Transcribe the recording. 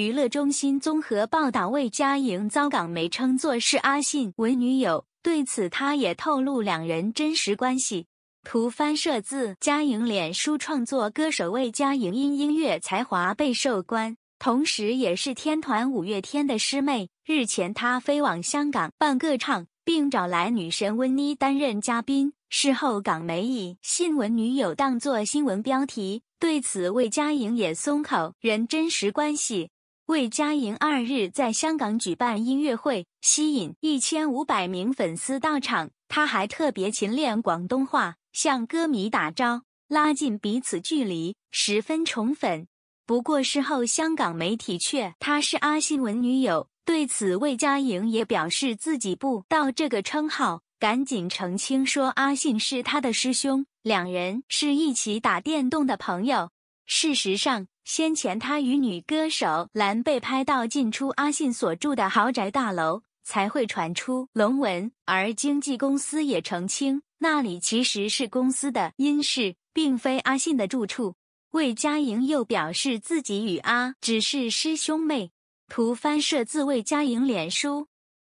娱乐中心综合报道，魏佳莹遭港媒称作是阿信文女友，对此她也透露两人真实关系。图翻摄自佳莹脸书。创作歌手魏佳莹因音乐才华备受关，同时也是天团五月天的师妹。日前她飞往香港办个唱，并找来女神温妮担任嘉宾。事后港媒以新闻女友当作新闻标题，对此魏佳莹也松口人真实关系。魏佳莹二日在香港举办音乐会，吸引一千五百名粉丝到场。她还特别勤练广东话，向歌迷打招呼，拉近彼此距离，十分宠粉。不过事后，香港媒体却她是阿信文女友，对此魏佳莹也表示自己不到这个称号，赶紧澄清说阿信是他的师兄，两人是一起打电动的朋友。事实上，先前他与女歌手兰被拍到进出阿信所住的豪宅大楼，才会传出龙文。而经纪公司也澄清，那里其实是公司的阴室，并非阿信的住处。魏佳莹又表示自己与阿只是师兄妹。图翻摄自魏佳莹脸书。